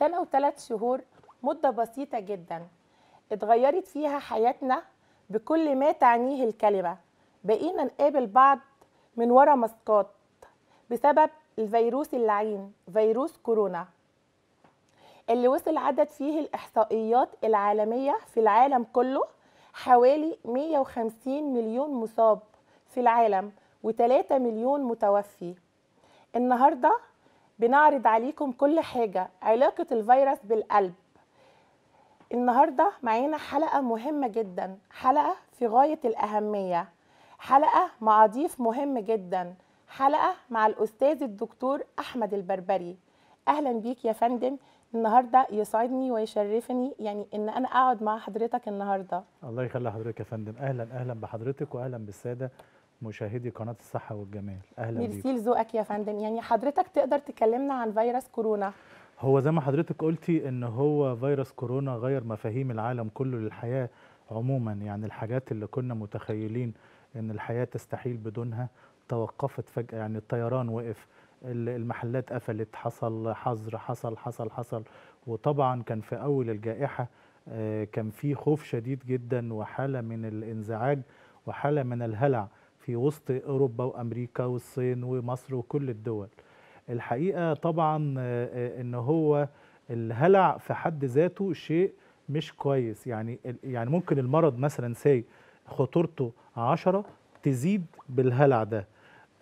سنة وثلاث شهور مدة بسيطة جدا اتغيرت فيها حياتنا بكل ما تعنيه الكلمة بقينا نقابل بعض من ورا ماسكات بسبب الفيروس اللعين فيروس كورونا اللي وصل عدد فيه الإحصائيات العالمية في العالم كله حوالي 150 مليون مصاب في العالم و3 مليون متوفي النهارده بنعرض عليكم كل حاجة علاقة الفيروس بالقلب النهاردة معانا حلقة مهمة جدا حلقة في غاية الأهمية حلقة مع ضيف مهم جدا حلقة مع الأستاذ الدكتور أحمد البربري أهلا بيك يا فندم النهاردة يسعدني ويشرفني يعني إن أنا أقعد مع حضرتك النهاردة الله يخلي حضرتك يا فندم أهلا أهلا بحضرتك وأهلا بالسادة مشاهدي قناة الصحة والجمال أهلا بيكم ميرسي لذوقك يا فندم يعني حضرتك تقدر تكلمنا عن فيروس كورونا هو زي ما حضرتك قلتي ان هو فيروس كورونا غير مفاهيم العالم كله للحياة عموما يعني الحاجات اللي كنا متخيلين ان الحياة تستحيل بدونها توقفت فجأة يعني الطيران وقف المحلات قفلت حصل حظر حصل حصل حصل وطبعا كان في أول الجائحة آه، كان في خوف شديد جدا وحالة من الانزعاج وحالة من الهلع في وسط أوروبا وأمريكا والصين ومصر وكل الدول الحقيقة طبعا آه، آه، أن هو الهلع في حد ذاته شيء مش كويس يعني يعني ممكن المرض مثلا ساي خطورته 10 تزيد بالهلع ده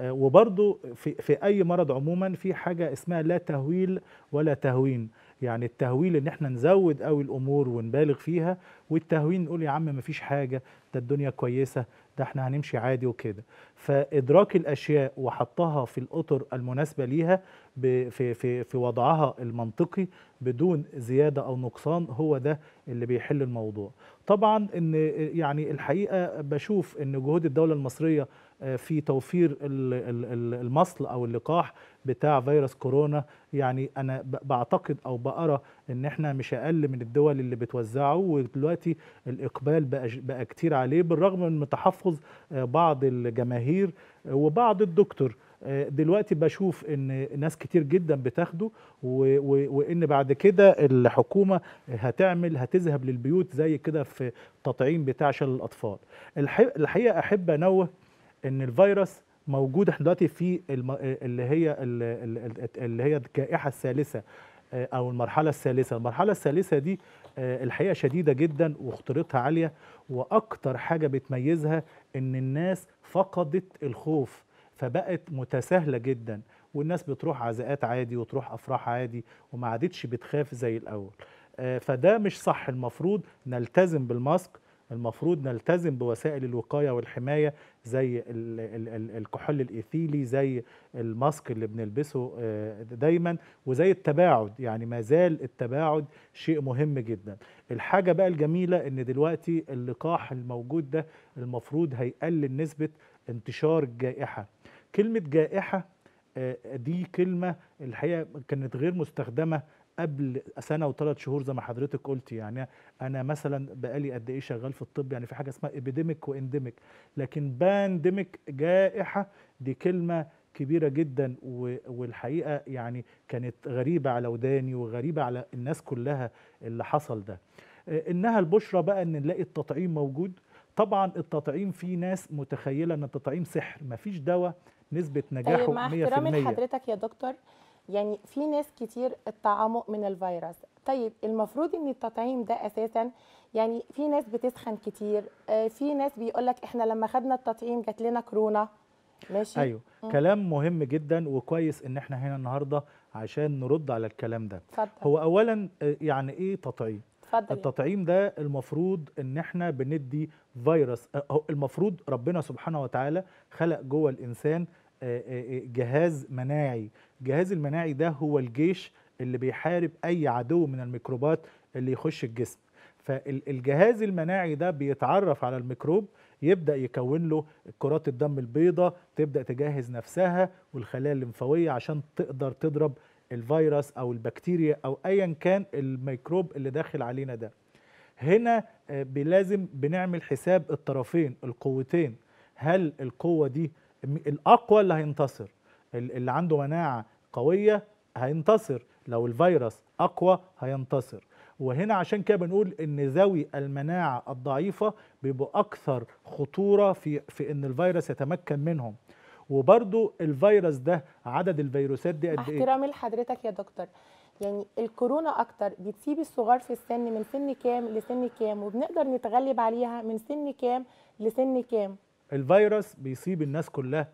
آه، وبرضه في, في اي مرض عموما في حاجه اسمها لا تهويل ولا تهوين يعني التهويل ان احنا نزود قوي الامور ونبالغ فيها والتهوين نقول يا عم مفيش حاجه ده الدنيا كويسه ده احنا هنمشي عادي وكده فادراك الاشياء وحطها في الاطر المناسبه ليها في في في وضعها المنطقي بدون زياده او نقصان هو ده اللي بيحل الموضوع طبعا ان يعني الحقيقه بشوف ان جهود الدوله المصريه في توفير المصل او اللقاح بتاع فيروس كورونا يعني انا بعتقد او بقرا ان احنا مش اقل من الدول اللي بتوزعه ودلوقتي الاقبال بقى, بقى كتير عليه بالرغم من تحفظ آه، بعض الجماهير آه، وبعض الدكتور آه، دلوقتي بشوف ان ناس كتير جدا بتاخده وان بعد كده الحكومه هتعمل هتذهب للبيوت زي كده في تطعيم بتاع شلل الاطفال الحقيقه احب انوه ان الفيروس موجود احنا دلوقتي في اللي هي اللي هي الجائحه الثالثه آه، او المرحله الثالثه المرحله الثالثه دي آه، الحقيقه شديده جدا وخطورتها عاليه واكتر حاجه بتميزها ان الناس فقدت الخوف فبقت متساهله جدا والناس بتروح عزاءات عادي وتروح افراح عادي وما عادتش بتخاف زي الاول آه، فده مش صح المفروض نلتزم بالماسك المفروض نلتزم بوسائل الوقايه والحمايه زي الكحول الايثيلي زي الماسك اللي بنلبسه آه، دايما وزي التباعد يعني ما زال التباعد شيء مهم جدا الحاجه بقى الجميله ان دلوقتي اللقاح الموجود ده المفروض هيقلل نسبه انتشار الجائحه كلمه جائحه آه، دي كلمه الحقيقه كانت غير مستخدمه قبل سنه وثلاث شهور زي ما حضرتك قلت يعني انا مثلا بقالي قد ايه شغال في الطب يعني في حاجه اسمها ابيديميك وانديميك لكن بانديميك جائحه دي كلمه كبيرة جدا والحقيقة يعني كانت غريبة على وداني وغريبة على الناس كلها اللي حصل ده آه، إنها البشرة بقى إن نلاقي التطعيم موجود طبعا التطعيم في ناس متخيلة إن التطعيم سحر مفيش دواء نسبة طيب، نجاحه طيب مع احترامي لحضرتك يا دكتور يعني في ناس كتير التعمق من الفيروس طيب المفروض ان التطعيم ده اساسا يعني في ناس بتسخن كتير آه، في ناس بيقولك احنا لما خدنا التطعيم جات لنا كورونا ماشي ايوه م. كلام مهم جدا وكويس ان احنا هنا النهارده عشان نرد على الكلام ده فضل. هو اولا آه، يعني ايه تطعيم فضل. يعني. التطعيم ده المفروض ان احنا بندي فيروس آه، المفروض ربنا سبحانه وتعالى خلق جوه الانسان آه، آه، آه، جهاز مناعي الجهاز المناعي ده هو الجيش اللي بيحارب اي عدو من الميكروبات اللي يخش الجسم فالجهاز المناعي ده بيتعرف على الميكروب يبدا يكون له كرات الدم البيضاء تبدا تجهز نفسها والخلايا الليمفاويه عشان تقدر تضرب الفيروس او البكتيريا او ايا كان الميكروب اللي داخل علينا ده هنا لازم بنعمل حساب الطرفين القوتين هل القوه دي الاقوى اللي هينتصر اللي عنده مناعه قويه هينتصر لو الفيروس اقوى هينتصر وهنا عشان كده بنقول ان ذوي المناعه الضعيفه بيبقوا اكثر خطوره في في ان الفيروس يتمكن منهم وبرضو الفيروس ده عدد الفيروسات دي قد ايه احترامي لحضرتك يا دكتور يعني الكورونا اكتر بتسيب الصغار في السن من سن كام لسن كام وبنقدر نتغلب عليها من سن كام لسن كام الفيروس بيصيب الناس كلها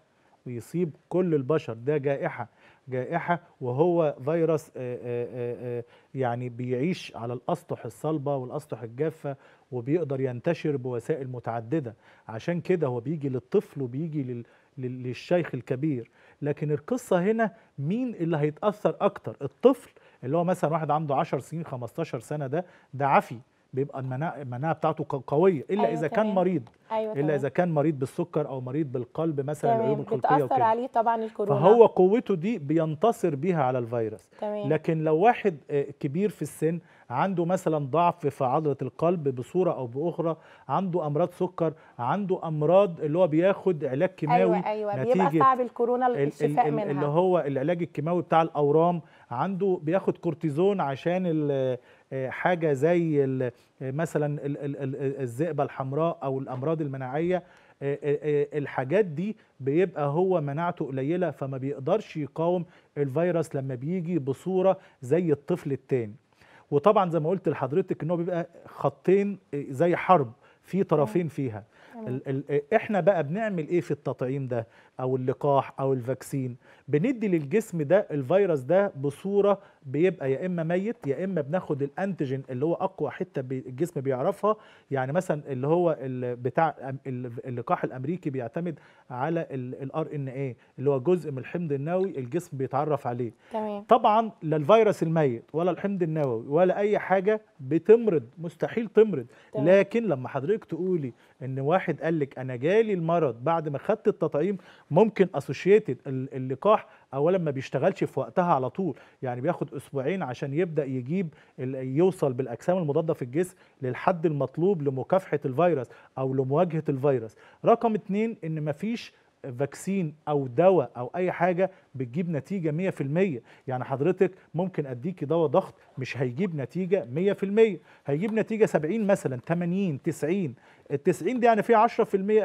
بيصيب كل البشر ده جائحة جائحة وهو فيروس آه، آه، آه، يعني بيعيش على الأسطح الصلبة والأسطح الجافة وبيقدر ينتشر بوسائل متعددة عشان كده هو بيجي للطفل وبيجي للشيخ الكبير لكن القصة هنا مين اللي هيتأثر أكتر الطفل اللي هو مثلا واحد عنده 10 سنين 15 سنة ده ده عفي بيبقى المناعه المناعه بتاعته قويه الا أيوة اذا تمام. كان مريض أيوة الا تمام. اذا كان مريض بالسكر او مريض بالقلب مثلا العيوب القلبيه بتاثر عليه طبعا الكورونا فهو قوته دي بينتصر بيها على الفيروس تمام. لكن لو واحد آه، كبير في السن عنده مثلا ضعف في عضله القلب بصوره او باخرى عنده امراض سكر عنده امراض اللي هو بياخد علاج أيوة، كيماوي أيوة أيوة. نتيجه بيبقى صعب الكورونا الشفاء منها اللي هو العلاج الكيماوي بتاع الاورام عنده بياخد كورتيزون عشان آه، حاجه زي آه، مثلا الذئبه الحمراء او الامراض المناعيه آه، الحاجات دي بيبقى هو مناعته قليله فما بيقدرش يقاوم الفيروس لما بيجي بصوره زي الطفل التاني وطبعا زي ما قلت لحضرتك ان هو بيبقى خطين زي حرب في طرفين فيها ال ال احنا بقى بنعمل ايه في التطعيم ده او اللقاح او الفاكسين بندي للجسم ده الفيروس ده بصوره بيبقى يا اما ميت يا اما بناخد الانتيجين اللي هو اقوى حته الجسم بيعرفها يعني مثلا اللي هو بتاع اللقاح الامريكي بيعتمد على الار ان ايه اللي هو جزء من الحمض النووي الجسم بيتعرف عليه تمام. طبعا لا الفيروس الميت ولا الحمض النووي ولا اي حاجه بتمرض مستحيل تمرض تمام. لكن لما حضرتك تقولي ان واحد قال لك انا جالي المرض بعد ما خدت التطعيم ممكن اسوشيتد اللقاح اولا ما بيشتغلش في وقتها على طول يعني بياخد اسبوعين عشان يبدا يجيب يوصل بالاجسام المضاده في الجسم للحد المطلوب لمكافحه الفيروس او لمواجهه الفيروس رقم اتنين ان ما فيش فاكسين او دواء او اي حاجه بتجيب نتيجه 100% يعني حضرتك ممكن اديكي دواء ضغط مش هيجيب نتيجه 100% هيجيب نتيجه 70 مثلا 80 90 ال 90 دي يعني في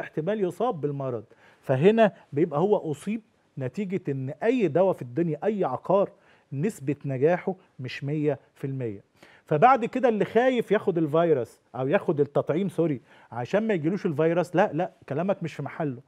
10% احتمال يصاب بالمرض فهنا بيبقى هو اصيب نتيجه ان اي دواء في الدنيا اي عقار نسبه نجاحه مش 100% فبعد كده اللي خايف ياخد الفيروس او ياخد التطعيم سوري عشان ما يجيلوش الفيروس لا لا كلامك مش في محله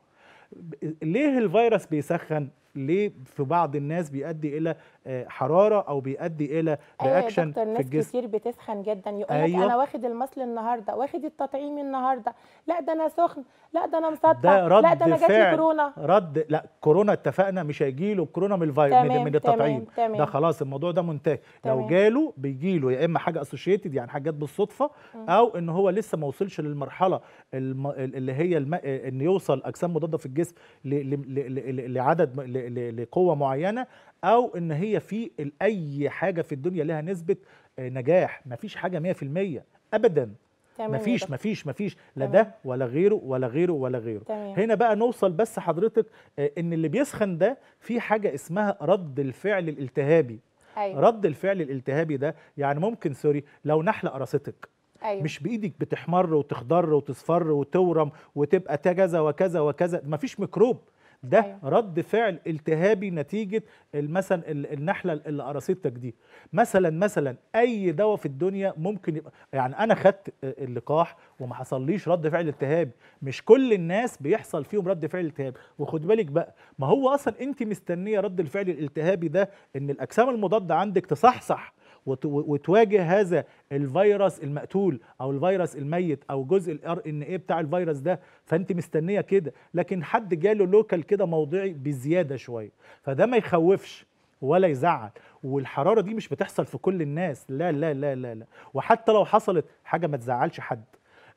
ليه الفيروس بيسخن ليه في بعض الناس بيؤدي الى آه، حراره او بيؤدي الى رياكشن أيوة في الجسم ناس كتير بتسخن جدا يقول أيوة. انا واخد المصل النهارده واخد التطعيم النهارده لا ده انا سخن لا ده انا مسطح لا ده انا جاتلي كورونا رد لا كورونا اتفقنا مش هيجي له كورونا من الفيروس من, من التطعيم تمام ده خلاص الموضوع ده منتهي لو جاله بيجي له يا اما حاجه اسوشيتد يعني حاجات بالصدفه او ان هو لسه ما وصلش للمرحله اللي هي الم... آه، ان يوصل اجسام مضاده في الجسم ل... ل... ل... لعدد لقوه معينه او ان هي في اي حاجه في الدنيا لها نسبه آه، نجاح مفيش حاجه 100% ابدا مفيش مفيش مفيش لا ده ولا غيره ولا غيره ولا غيره تمام. هنا بقى نوصل بس حضرتك آه، ان اللي بيسخن ده في حاجه اسمها رد الفعل الالتهابي أيوة. رد الفعل الالتهابي ده يعني ممكن سوري لو نحله قرصتك أيوة. مش بايدك بتحمر وتخضر وتصفر وتورم وتبقى كذا وكذا وكذا مفيش ميكروب ده أيوة. رد فعل التهابي نتيجه مثلا النحله اللي قرصتك دي مثلا مثلا اي دواء في الدنيا ممكن يبقى يعني انا خدت اللقاح وما حصليش رد فعل التهابي مش كل الناس بيحصل فيهم رد فعل التهابي وخد بالك بقى ما هو اصلا انت مستنيه رد الفعل الالتهابي ده ان الاجسام المضاده عندك تصحصح وتواجه هذا الفيروس المقتول او الفيروس الميت او جزء الار ان ايه بتاع الفيروس ده فانت مستنيه كده لكن حد جاله لوكال كده موضعي بزياده شويه فده ما يخوفش ولا يزعل والحراره دي مش بتحصل في كل الناس لا لا لا لا لا وحتى لو حصلت حاجه ما تزعلش حد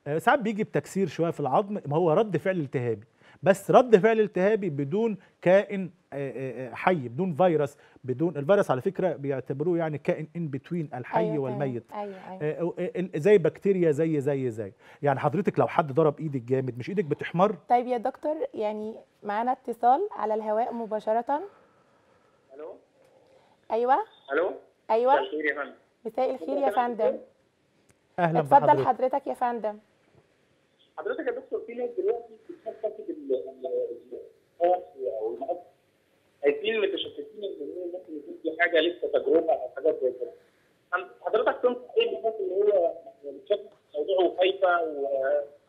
آه، ساعات بيجي بتكسير شويه في العظم ما هو رد فعل التهابي بس رد فعل التهابي بدون كائن آه، آه، آه، حي بدون فيروس بدون الفيروس على فكره بيعتبروه يعني كائن ان بتوين الحي أيوة والميت أيوة أيوة. زي بكتيريا زي زي زي يعني حضرتك لو حد ضرب ايدك جامد مش ايدك بتحمر طيب يا دكتور يعني معانا اتصال على الهواء مباشره الو ايوه الو ايوه مساء الخير يا فندم مساء الخير يا فندم اهلا بحضرتك اتفضل حضرتك يا فندم حضرتك يا دكتور في ناس دلوقتي بتحس او الاثنين متشتتين الاثنين ممكن يكون في حاجه لسه تجربه او حاجات زي كده. حضرتك تنصح ايه الناس اللي هي يعني بتشتت الموضوع وخايفه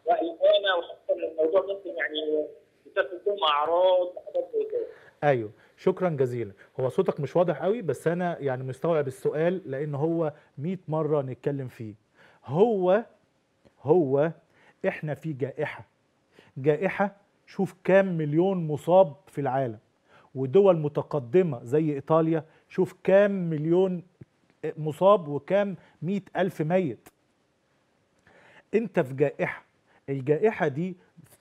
وقلقانه وحاسه ان الموضوع ممكن يعني يسبب لهم اعراض وحاجات زي كده؟ ايوه شكرا جزيلا هو صوتك مش واضح قوي بس انا يعني مستوعب السؤال لان هو 100 مره نتكلم فيه هو هو احنا في جائحه جائحه شوف كام مليون مصاب في العالم ودول متقدمة زي إيطاليا شوف كام مليون مصاب وكام مئة ألف ميت أنت في جائحة الجائحة دي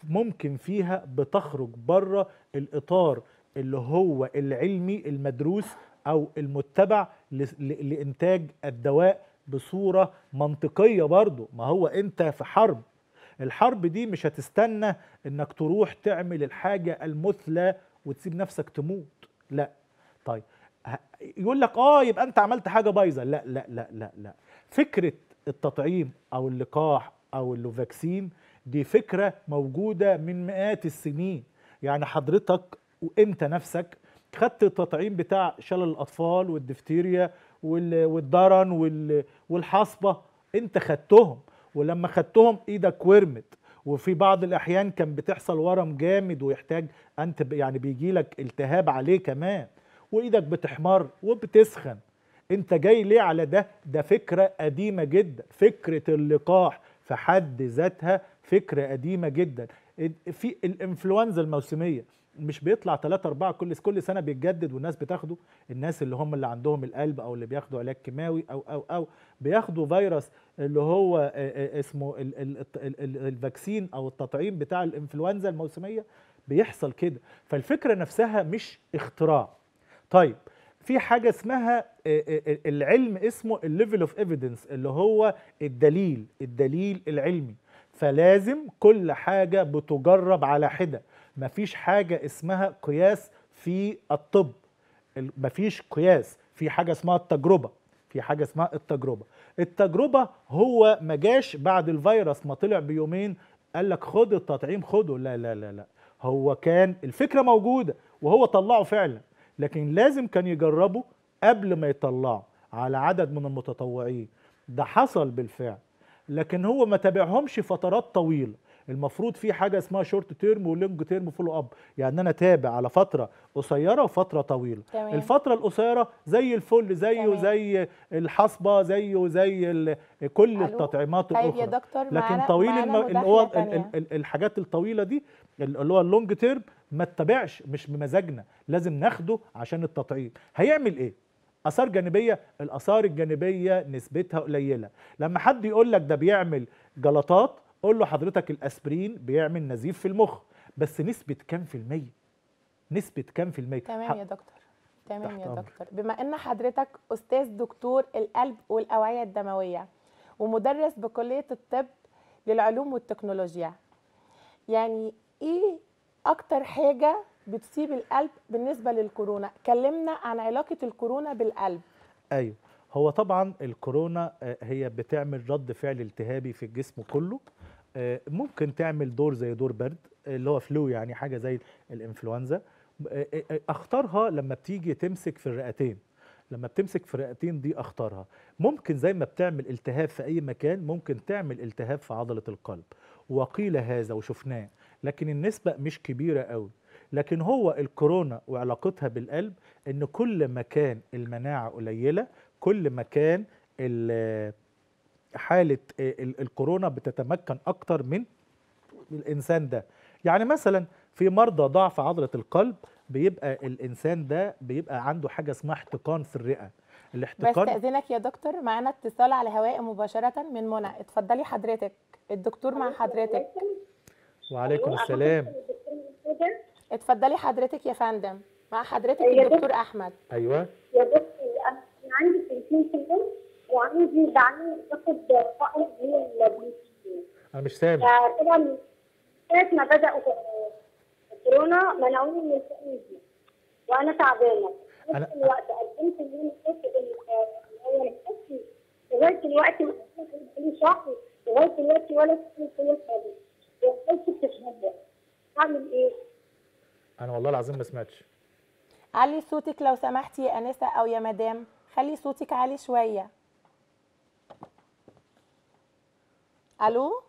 ممكن فيها بتخرج بره الإطار اللي هو العلمي المدروس أو المتبع لإنتاج الدواء بصورة منطقية برضو ما هو أنت في حرب الحرب دي مش هتستنى انك تروح تعمل الحاجة المثلى وتسيب نفسك تموت لا طيب يقول لك اه يبقى انت عملت حاجه بايظه لا لا لا لا لا فكره التطعيم او اللقاح او اللوفاكسين دي فكره موجوده من مئات السنين يعني حضرتك وانت نفسك خدت التطعيم بتاع شلل الاطفال والدفتيريا والدرن والحصبه انت خدتهم ولما خدتهم ايدك ورمت وفي بعض الاحيان كان بتحصل ورم جامد ويحتاج انت يعني بيجي لك التهاب عليه كمان وايدك بتحمر وبتسخن انت جاي ليه على ده ده فكره قديمه جدا فكره اللقاح في حد ذاتها فكره قديمه جدا في الانفلونزا الموسميه مش بيطلع 3 4 كل كل سنه بيتجدد والناس بتاخده الناس اللي هم اللي عندهم القلب او اللي بياخدوا علاج كيماوي او او او بياخدوا فيروس اللي هو اسمه الفاكسين او التطعيم بتاع الانفلونزا الموسميه بيحصل كده فالفكره نفسها مش اختراع طيب في حاجه اسمها العلم اسمه الليفل اوف ايفيدنس اللي هو الدليل الدليل العلمي فلازم كل حاجه بتجرب على حده مفيش حاجة اسمها قياس في الطب مفيش قياس في حاجة اسمها التجربة في حاجة اسمها التجربة التجربة هو ما جاش بعد الفيروس ما طلع بيومين قال لك خد التطعيم خده لا لا لا لا هو كان الفكرة موجودة وهو طلعه فعلا لكن لازم كان يجربه قبل ما يطلعه على عدد من المتطوعين ده حصل بالفعل لكن هو ما تابعهمش فترات طويله المفروض في حاجه اسمها شورت تيرم ولونج تيرم فولو اب يعني انا تابع على فتره قصيره وفتره طويله تمام. الفتره القصيره زي الفل زيه زي الحصبه زيه زي كل التطعيمات طيب الاخرى يا دكتور لكن معنا طويل معنا هو ال... ال... الحاجات الطويله دي اللي هو اللونج تيرم ما تتابعش مش بمزاجنا لازم ناخده عشان التطعيم هيعمل ايه اثار جانبيه الاثار الجانبيه نسبتها قليله لما حد يقول لك ده بيعمل جلطات قول له حضرتك الاسبرين بيعمل نزيف في المخ بس نسبه كام في الميه نسبه كام في الميه تمام يا دكتور تمام يا دكتور بما ان حضرتك استاذ دكتور القلب والاوعيه الدمويه ومدرس بكليه الطب للعلوم والتكنولوجيا يعني ايه اكتر حاجه بتصيب القلب بالنسبه للكورونا كلمنا عن علاقه الكورونا بالقلب ايوه هو طبعا الكورونا آه، هي بتعمل رد فعل التهابي في الجسم كله آه، ممكن تعمل دور زي دور برد آه، اللي هو فلو يعني حاجه زي الانفلونزا اخطرها لما بتيجي تمسك في الرئتين لما بتمسك في الرئتين دي اخطرها ممكن زي ما بتعمل التهاب في اي مكان ممكن تعمل التهاب في عضله القلب وقيل هذا وشفناه لكن النسبه مش كبيره قوي لكن هو الكورونا وعلاقتها بالقلب ان كل ما كان المناعه قليله كل ما كان حالة آه، الكورونا بتتمكن أكتر من الإنسان ده يعني مثلا في مرضى ضعف عضلة القلب بيبقى الإنسان ده بيبقى عنده حاجة اسمها احتقان في الرئة الاحتقان تأذنك يا دكتور معانا اتصال على هواء مباشرة من منى اتفضلي حضرتك الدكتور مع حضرتك وعليكم أيوة، السلام اتفضلي حضرتك يا فندم مع حضرتك أيوة، الدكتور أحمد أيوه يا دكتور عندي 30 سنه وعندي دعني باخد حقن زي البلوتين انا مش سامع آه، طبعا ساعه ما بداوا كورونا منعوني من الحقن دي وانا تعبانه أنا... الوقت قدمت اللي انا كنت اللي هو نفسي لغايه دلوقتي ما لي شهر لغايه دلوقتي ولا سنه ولا سنه وقلت بتشهد اعمل ايه؟ انا والله العظيم ما سمعتش علي صوتك لو سمحتي يا انسه او يا مدام خلي صوتك عالي شويه الو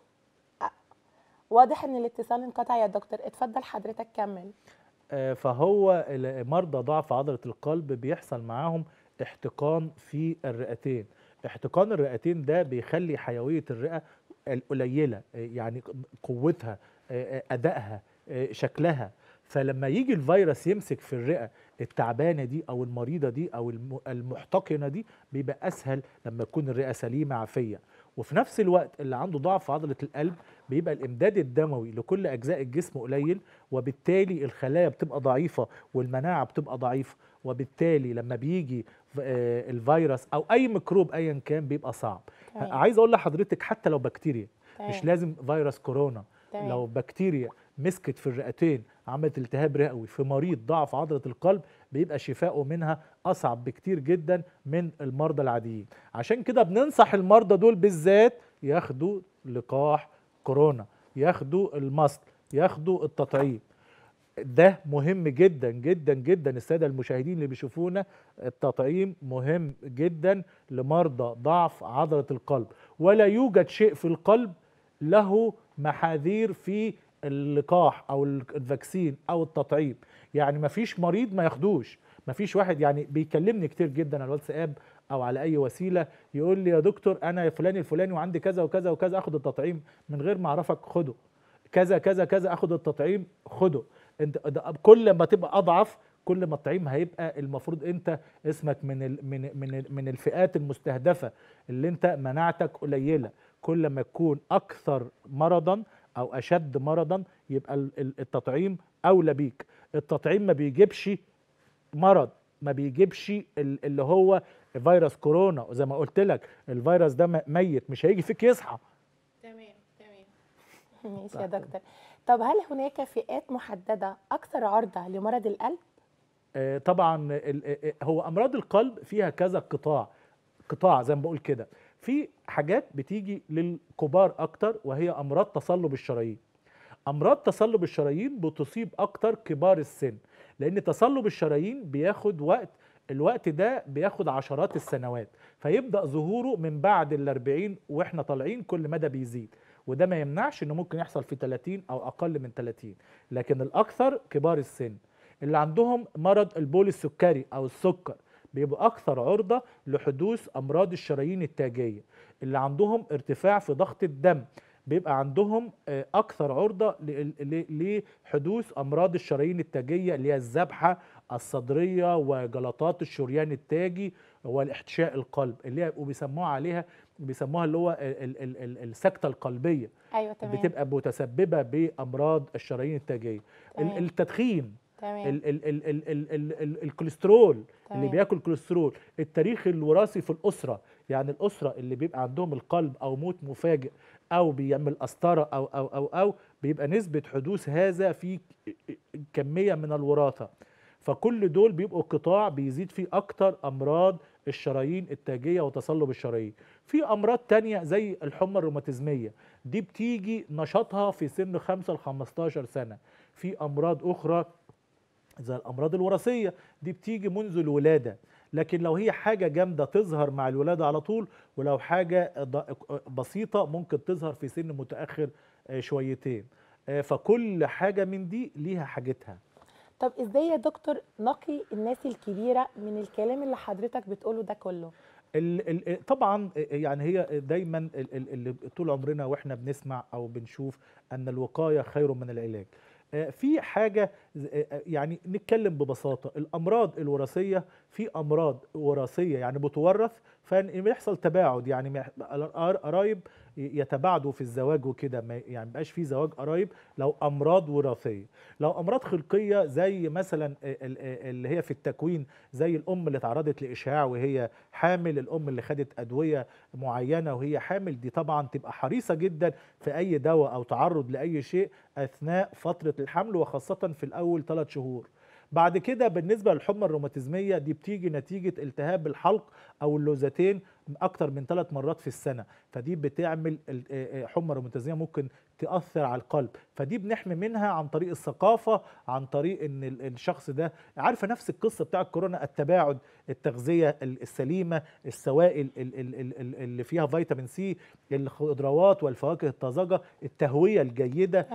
واضح ان الاتصال انقطع يا دكتور اتفضل حضرتك كمل آه، فهو مرضى ضعف عضله القلب بيحصل معاهم احتقان في الرئتين احتقان الرئتين ده بيخلي حيويه الرئه القليله آه، يعني قوتها آه، ادائها شكلها فلما يجي الفيروس يمسك في الرئه التعبانه دي او المريضه دي او المحتقنه دي بيبقى اسهل لما تكون الرئه سليمه عافيه وفي نفس الوقت اللي عنده ضعف في عضله القلب بيبقى الامداد الدموي لكل اجزاء الجسم قليل وبالتالي الخلايا بتبقى ضعيفه والمناعه بتبقى ضعيفه وبالتالي لما بيجي آه، الفيروس او اي ميكروب ايا كان بيبقى صعب طيب. عايز اقول لحضرتك حتى لو بكتيريا طيب. مش لازم فيروس كورونا طيب. لو بكتيريا مسكت في الرئتين عملت التهاب رئوي في مريض ضعف عضله القلب بيبقى شفائه منها اصعب بكتير جدا من المرضى العاديين عشان كده بننصح المرضى دول بالذات ياخدوا لقاح كورونا ياخدوا المصل ياخدوا التطعيم ده مهم جدا جدا جدا الساده المشاهدين اللي بيشوفونا التطعيم مهم جدا لمرضى ضعف عضله القلب ولا يوجد شيء في القلب له محاذير في اللقاح او الفاكسين او التطعيم يعني ما فيش مريض ما ياخدوش ما فيش واحد يعني بيكلمني كتير جدا على الواتساب او على اي وسيله يقول لي يا دكتور انا فلان الفلاني وعندي كذا وكذا وكذا اخد التطعيم من غير ما اعرفك خده كذا كذا كذا اخد التطعيم خده انت كل ما تبقى اضعف كل ما التطعيم هيبقى المفروض انت اسمك من ال من من ال من الفئات المستهدفه اللي انت مناعتك قليله كل ما تكون اكثر مرضا او اشد مرضا يبقى التطعيم اولى بيك التطعيم ما بيجيبش مرض ما بيجيبش اللي هو فيروس كورونا زي ما قلت لك الفيروس ده ميت مش هيجي فيك يصحى تمام تمام ماشي يا دكتور طب هل هناك فئات محدده اكثر عرضه لمرض القلب آه، طبعا آه، آه، هو امراض القلب فيها كذا قطاع قطاع زي ما بقول كده في حاجات بتيجي للكبار اكتر وهي امراض تصلب الشرايين امراض تصلب الشرايين بتصيب اكتر كبار السن لان تصلب الشرايين بياخد وقت الوقت ده بياخد عشرات السنوات فيبدا ظهوره من بعد ال40 واحنا طالعين كل مدى بيزيد وده ما يمنعش انه ممكن يحصل في 30 او اقل من 30 لكن الاكثر كبار السن اللي عندهم مرض البول السكري او السكر بيبقوا اكثر عرضه لحدوث امراض الشرايين التاجيه اللي عندهم ارتفاع في ضغط الدم بيبقى عندهم آه، اكثر عرضه لحدوث امراض الشرايين التاجيه اللي هي الذبحه الصدريه وجلطات الشريان التاجي والاحتشاء القلب اللي هي وبيسموها عليها بيسموها اللي هو السكته القلبيه ايوه تمام بتبقى متسببه بامراض الشرايين التاجيه التدخين ال ال ال ال ال ال ال الكوليسترول تمام. اللي بياكل كوليسترول التاريخ الوراثي في الاسره يعني الاسره اللي بيبقى عندهم القلب او موت مفاجئ او بيعمل قسطره او او او او بيبقى نسبه حدوث هذا في كميه من الوراثه فكل دول بيبقوا قطاع بيزيد فيه اكتر امراض الشرايين التاجيه وتصلب الشرايين في امراض تانية زي الحمى الروماتيزميه دي بتيجي نشاطها في سن 5 ل 15 سنه في امراض اخرى زي الامراض الوراثيه دي بتيجي منذ الولاده لكن لو هي حاجه جامده تظهر مع الولاده على طول ولو حاجه بسيطه ممكن تظهر في سن متاخر آه، شويتين آه، فكل حاجه من دي ليها حاجتها طب ازاي يا دكتور نقي الناس الكبيره من الكلام اللي حضرتك بتقوله ده كله ال ال آه، طبعا يعني هي دايما ال ال طول عمرنا واحنا بنسمع او بنشوف ان الوقايه خير من العلاج آه، في حاجه آه، آه، يعني نتكلم ببساطه الامراض الوراثيه في امراض وراثيه يعني بتورث فبيحصل تباعد يعني قرايب يتباعدوا في الزواج وكده يعني ما يبقاش في زواج قرايب لو امراض وراثيه لو امراض خلقيه زي مثلا اللي هي في التكوين زي الام اللي تعرضت لاشعاع وهي حامل الام اللي خدت ادويه معينه وهي حامل دي طبعا تبقى حريصه جدا في اي دواء او تعرض لاي شيء اثناء فتره الحمل وخاصه في الاول ثلاث شهور بعد كده بالنسبه للحمى الروماتيزميه دي بتيجي نتيجه التهاب الحلق او اللوزتين اكتر من ثلاث مرات في السنه فدي بتعمل حمى روماتيزيه ممكن تاثر على القلب فدي بنحمي منها عن طريق الثقافه عن طريق ان الشخص ده عارفه نفس القصه بتاع الكورونا التباعد التغذيه السليمه السوائل اللي فيها فيتامين سي الخضروات والفواكه الطازجه التهويه الجيده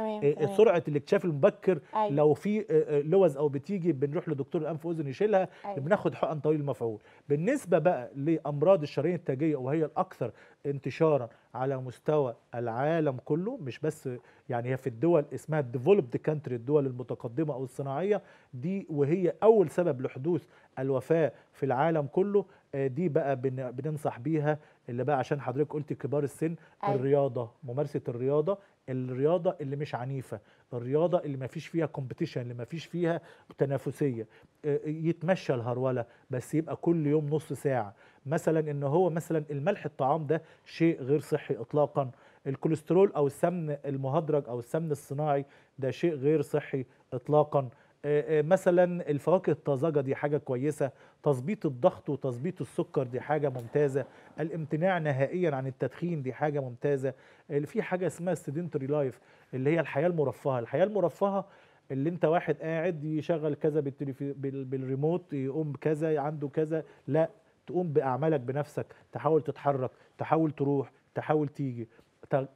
سرعه الاكتشاف المبكر أيوة. لو في لوز او بتيجي بنروح لدكتور الانف واذن يشيلها أيوة. بناخد حقن طويل المفعول بالنسبه بقى لامراض الشرايين التاجيه وهي الاكثر انتشارا على مستوى العالم كله مش بس يعني هي في الدول اسمها ديفلوبد كانتري الدول المتقدمه او الصناعيه دي وهي اول سبب لحدوث الوفاه في العالم كله آه، دي بقى بننصح بيها اللي بقى عشان حضرتك قلت كبار السن أي. أيوة. الرياضه ممارسه الرياضه الرياضه اللي مش عنيفه الرياضه اللي ما فيش فيها كومبيتيشن اللي ما فيش فيها تنافسيه آه، يتمشى الهروله بس يبقى كل يوم نص ساعه مثلا ان هو مثلا الملح الطعام ده شيء غير صحي اطلاقا الكوليسترول او السمن المهدرج او السمن الصناعي ده شيء غير صحي اطلاقا آه، آه، مثلا الفواكه الطازجه دي حاجه كويسه تظبيط الضغط وتظبيط السكر دي حاجه ممتازه الامتناع نهائيا عن التدخين دي حاجه ممتازه في حاجه اسمها سيدنتري لايف اللي هي الحياه المرفهه الحياه المرفهه اللي انت واحد قاعد يشغل كذا بالريموت يقوم كذا عنده كذا لا تقوم باعمالك بنفسك تحاول تتحرك تحاول تروح تحاول تيجي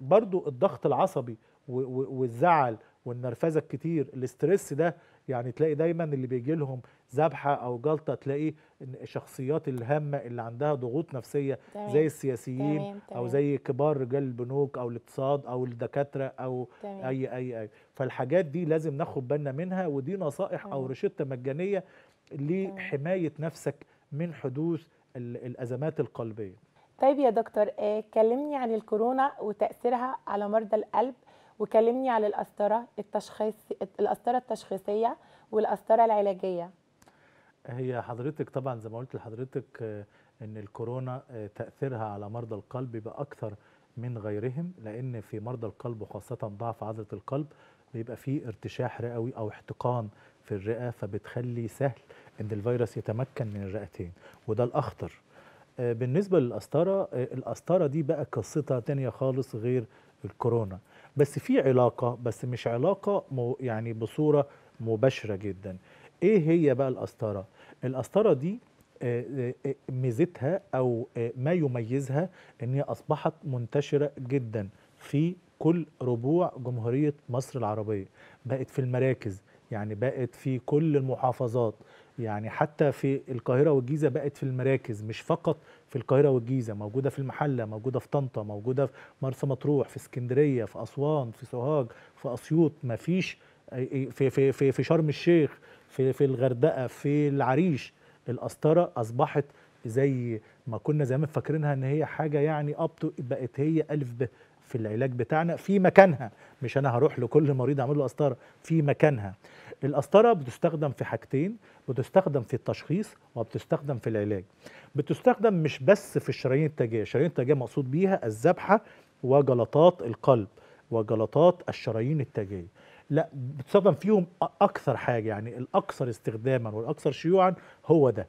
برضو الضغط العصبي والزعل والنرفزه الكتير الاسترس ده يعني تلاقي دايما اللي بيجي لهم ذبحه او جلطه تلاقي الشخصيات الهامه اللي عندها ضغوط نفسيه تمام. زي السياسيين تمام. تمام. او زي كبار رجال البنوك او الاقتصاد او الدكاتره او تمام. اي اي اي فالحاجات دي لازم ناخد بالنا منها ودي نصائح تمام. او روشته مجانيه لحمايه نفسك من حدوث الأزمات القلبية طيب يا دكتور آه، كلمني عن الكورونا وتأثيرها على مرضى القلب وكلمني على الأسطرة التشخيص الأسطرة التشخيصية والأسطرة العلاجية هي حضرتك طبعا زي ما قلت لحضرتك آه، ان الكورونا آه، تأثيرها على مرضى القلب بيبقى أكثر من غيرهم لأن في مرضى القلب وخاصة ضعف عضلة القلب بيبقى فيه ارتشاح رئوي أو احتقان في الرئة فبتخلي سهل ان الفيروس يتمكن من الرئتين وده الاخطر آه، بالنسبه للقسطره القسطره آه، دي بقى قصتها تانية خالص غير الكورونا بس في علاقه بس مش علاقه يعني بصوره مباشره جدا ايه هي بقى القسطره القسطره دي آه، ميزتها او ما يميزها ان هي اصبحت منتشره جدا في كل ربوع جمهوريه مصر العربيه بقت في المراكز يعني بقت في كل المحافظات يعني حتى في القاهرة والجيزة بقت في المراكز مش فقط في القاهرة والجيزة موجودة في المحلة موجودة في طنطا موجودة في مرسى مطروح في اسكندرية في أسوان في سوهاج في أسيوط ما فيش في في في في شرم الشيخ في في الغردقة في العريش القسطرة أصبحت زي ما كنا زمان فاكرينها ان هي حاجه يعني اب بقت هي الف ب في العلاج بتاعنا في مكانها مش انا هروح لكل مريض اعمل له قسطره في مكانها القسطره بتستخدم في حاجتين بتستخدم في التشخيص وبتستخدم في العلاج بتستخدم مش بس في الشرايين التاجيه الشرايين التاجيه مقصود بيها الذبحه وجلطات القلب وجلطات الشرايين التاجيه لا بتستخدم فيهم اكثر حاجه يعني الاكثر استخداما والاكثر شيوعا هو ده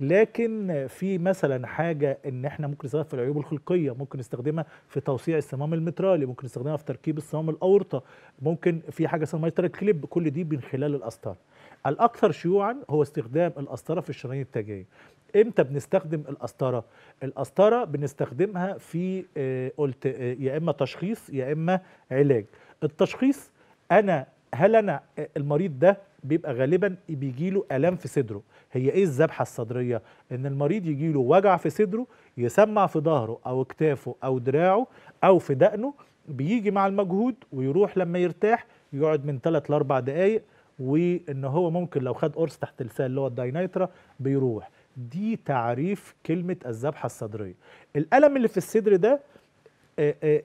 لكن في مثلا حاجه ان احنا ممكن نستخدمها في العيوب الخلقيه ممكن نستخدمها في توسيع الصمام المترالي ممكن نستخدمها في تركيب الصمام الاورطه ممكن في حاجه اسمها مايتر كليب كل دي من خلال الاسطر. الاكثر شيوعا هو استخدام الاسطره في الشرايين التاجيه امتى بنستخدم القسطره القسطره بنستخدمها في آه، قلت آه، يا اما تشخيص يا اما علاج التشخيص انا هل انا آه، المريض ده بيبقى غالبا بيجي له الام في صدره هي ايه الذبحه الصدريه ان المريض يجي له وجع في صدره يسمع في ظهره او اكتافه او دراعه او في دقنه بيجي مع المجهود ويروح لما يرتاح يقعد من 3 ل 4 دقائق وان هو ممكن لو خد قرص تحت لسان اللي هو الداينايترا بيروح دي تعريف كلمه الذبحه الصدريه الالم اللي في الصدر ده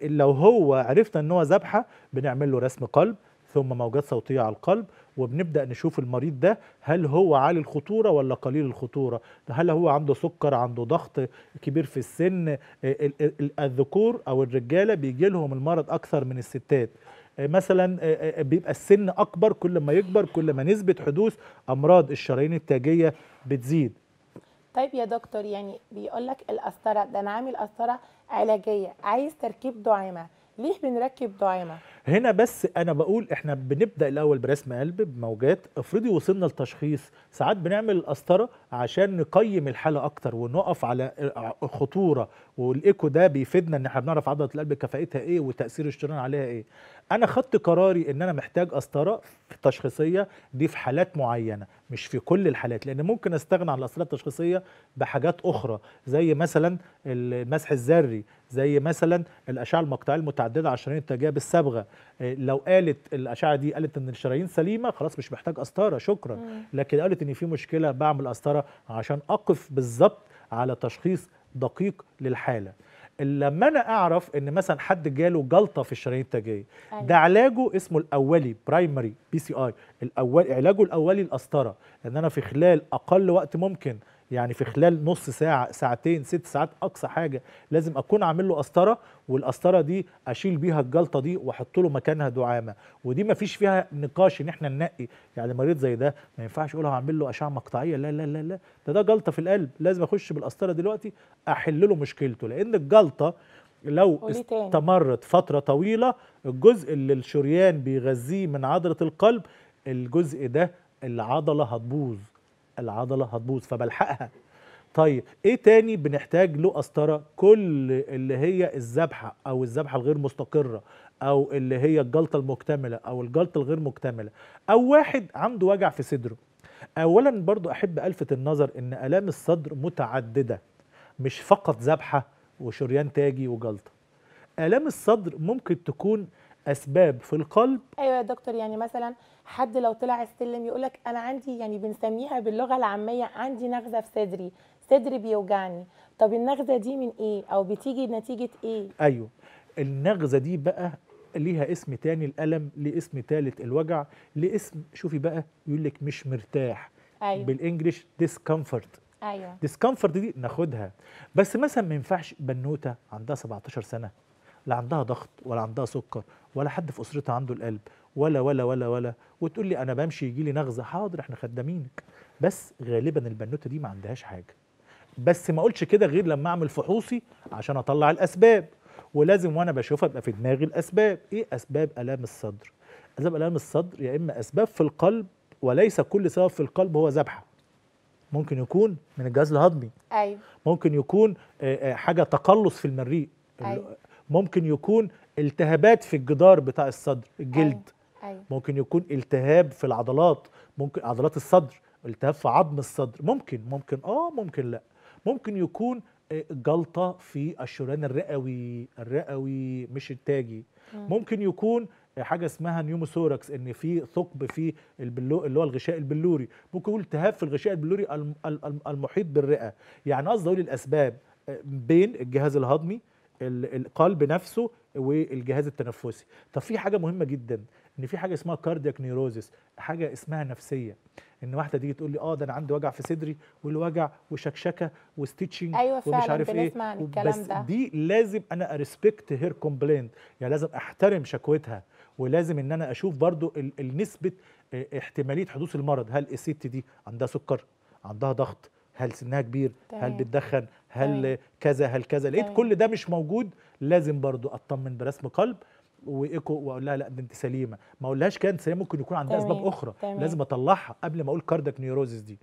لو هو عرفنا ان هو ذبحه بنعمل له رسم قلب ثم موجات صوتية على القلب وبنبدأ نشوف المريض ده هل هو عالي الخطورة ولا قليل الخطورة هل هو عنده سكر عنده ضغط كبير في السن آه، الذكور أو الرجالة بيجي لهم المرض أكثر من الستات آه، مثلا آه، بيبقى السن أكبر كل ما يكبر كل ما نسبة حدوث أمراض الشرايين التاجية بتزيد طيب يا دكتور يعني بيقول لك القسطره ده انا عامل قسطره علاجيه عايز تركيب دعامه ليه بنركب دعامه هنا بس انا بقول احنا بنبدا الاول برسم قلب بموجات افرضي وصلنا لتشخيص ساعات بنعمل القسطره عشان نقيم الحاله اكتر ونقف على خطوره والايكو ده بيفيدنا ان احنا بنعرف عضله القلب كفائتها ايه وتاثير الشريان عليها ايه انا خدت قراري ان انا محتاج قسطره تشخيصيه دي في حالات معينه مش في كل الحالات لان ممكن استغنى عن القسطره التشخيصيه بحاجات اخرى زي مثلا المسح الذري زي مثلا الاشعه المقطعيه المتعدده على الشرايين التاجيه بالصبغه لو قالت الاشعه دي قالت ان الشرايين سليمه خلاص مش محتاج قسطره شكرا لكن قالت ان في مشكله بعمل قسطره عشان اقف بالظبط على تشخيص دقيق للحاله لما انا اعرف ان مثلا حد جاله جلطه في الشرايين التاجيه أيوة. ده علاجه اسمه الاولي برايمري بي سي اي الاول علاجه الاولي القسطره ان انا في خلال اقل وقت ممكن يعني في خلال نص ساعه ساعتين ست ساعات اقصى حاجه لازم اكون عامل له قسطره والقسطره دي اشيل بيها الجلطه دي واحط له مكانها دعامه ودي ما فيش فيها نقاش ان احنا ننقي يعني مريض زي ده ما ينفعش اقول هعمل له اشعه مقطعيه لا لا لا لا ده ده جلطه في القلب لازم اخش بالقسطره دلوقتي احل له مشكلته لان الجلطه لو استمرت فتره طويله الجزء اللي الشريان بيغذيه من عضله القلب الجزء ده العضله هتبوظ العضله هتبوظ فبلحقها طيب ايه تاني بنحتاج له قسطره كل اللي هي الذبحه او الذبحه الغير مستقره او اللي هي الجلطه المكتمله او الجلطه الغير مكتمله او واحد عنده وجع في صدره اولا برضو احب الفت النظر ان الام الصدر متعدده مش فقط ذبحه وشريان تاجي وجلطه الام الصدر ممكن تكون اسباب في القلب ايوه يا دكتور يعني مثلا حد لو طلع السلم يقول لك انا عندي يعني بنسميها باللغه العاميه عندي نغزه في صدري صدري بيوجعني طب النغزه دي من ايه او بتيجي نتيجه ايه ايوه النغزه دي بقى ليها اسم تاني الالم ليه اسم تالت الوجع ليه اسم شوفي بقى يقول لك مش مرتاح أيوة. بالانجلش ديسكمفورت ايوه ديسكمفورت دي ناخدها بس مثلا ما ينفعش بنوته عندها 17 سنه لا عندها ضغط ولا عندها سكر ولا حد في اسرتها عنده القلب ولا ولا ولا ولا وتقول لي انا بمشي يجي لي نغزه حاضر احنا خدامينك بس غالبا البنوته دي ما عندهاش حاجه بس ما اقولش كده غير لما اعمل فحوصي عشان اطلع الاسباب ولازم وانا بشوفها ابقى في دماغي الاسباب ايه اسباب الام الصدر اسباب الام الصدر يا اما اسباب في القلب وليس كل سبب في القلب هو ذبحه ممكن يكون من الجهاز الهضمي ايوه ممكن يكون حاجه تقلص في المريء أيوة. ممكن يكون التهابات في الجدار بتاع الصدر الجلد أيوة، أيوة. ممكن يكون التهاب في العضلات ممكن عضلات الصدر التهاب في عظم الصدر ممكن ممكن اه ممكن لا ممكن يكون آه، جلطة في الشريان الرئوي الرئوي مش التاجي ممكن يكون آه، حاجة اسمها نيوموثوركس ان في ثقب في البلو اللي هو الغشاء البلوري ممكن يكون التهاب في الغشاء البلوري المحيط بالرئة يعني قصدي اقول الاسباب آه، بين الجهاز الهضمي القلب نفسه والجهاز التنفسي طب في حاجه مهمه جدا ان في حاجه اسمها كاردياك نيروزس حاجه اسمها نفسيه ان واحده تيجي تقول لي اه ده انا عندي وجع في صدري والوجع وشكشكه وستيتشنج أيوة فعلا ومش عارف ايه بس ده. دي لازم انا ريسبكت هير كومبلينت يعني لازم احترم شكوتها ولازم ان انا اشوف برضو النسبه آه، احتماليه حدوث المرض هل الست دي عندها سكر عندها ضغط هل سنها كبير طيب. هل بتدخن هل طيب. كذا هل كذا لقيت طيب. كل ده مش موجود لازم برضو اطمن برسم قلب وايكو واقول لها لا ده انت سليمه ما اقولهاش كانت سليمه ممكن يكون عندها اسباب اخرى طيب. لازم اطلعها قبل ما اقول كاردك نيوروزيس دي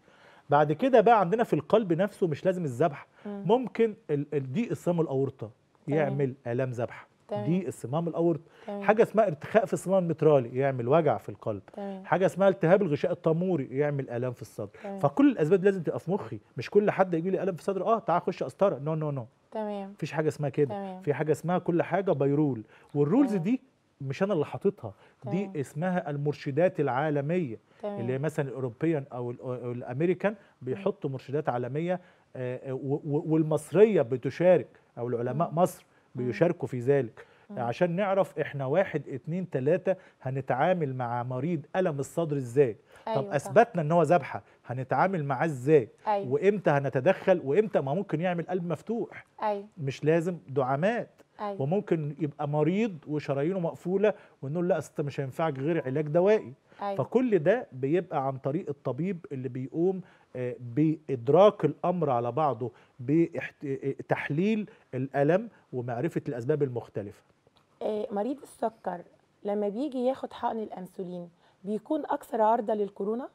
بعد كده بقى عندنا في القلب نفسه مش لازم الذبح ممكن ضيق الصم الاورطه يعمل الام ذبح تمام. دي الصمام الاورط حاجه اسمها ارتخاء في الصمام المترالي يعمل وجع في القلب تمام. حاجه اسمها التهاب الغشاء الطموري يعمل الام في الصدر تمام. فكل الاسباب لازم تبقى في مخي مش كل حد يجي لي الم في الصدر اه تعال خش قسطره نو نو نو تمام مفيش حاجه اسمها كده في حاجه اسمها كل حاجه بيرول والرولز تمام. دي مش انا اللي حاططها دي اسمها المرشدات العالميه تمام. اللي هي مثلا الاوروبيان او الامريكان بيحطوا مرشدات عالميه آه، آه، والمصريه بتشارك او العلماء مصر بيشاركوا في ذلك عشان نعرف احنا واحد اتنين تلاتة هنتعامل مع مريض ألم الصدر ازاي أيوة طب اثبتنا ان هو ذبحه هنتعامل معاه ازاي أيوة. وامتى هنتدخل وامتى ما ممكن يعمل قلب مفتوح أيوة. مش لازم دعامات أيوة. وممكن يبقى مريض وشرايينه مقفوله ونقول لا اصل مش هينفعك غير علاج دوائي أيوة. فكل ده بيبقى عن طريق الطبيب اللي بيقوم آه، بإدراك الأمر على بعضه بتحليل آه، آه، الألم ومعرفة الأسباب المختلفة مريض السكر لما بيجي ياخد حقن الأنسولين بيكون أكثر عرضة للكورونا؟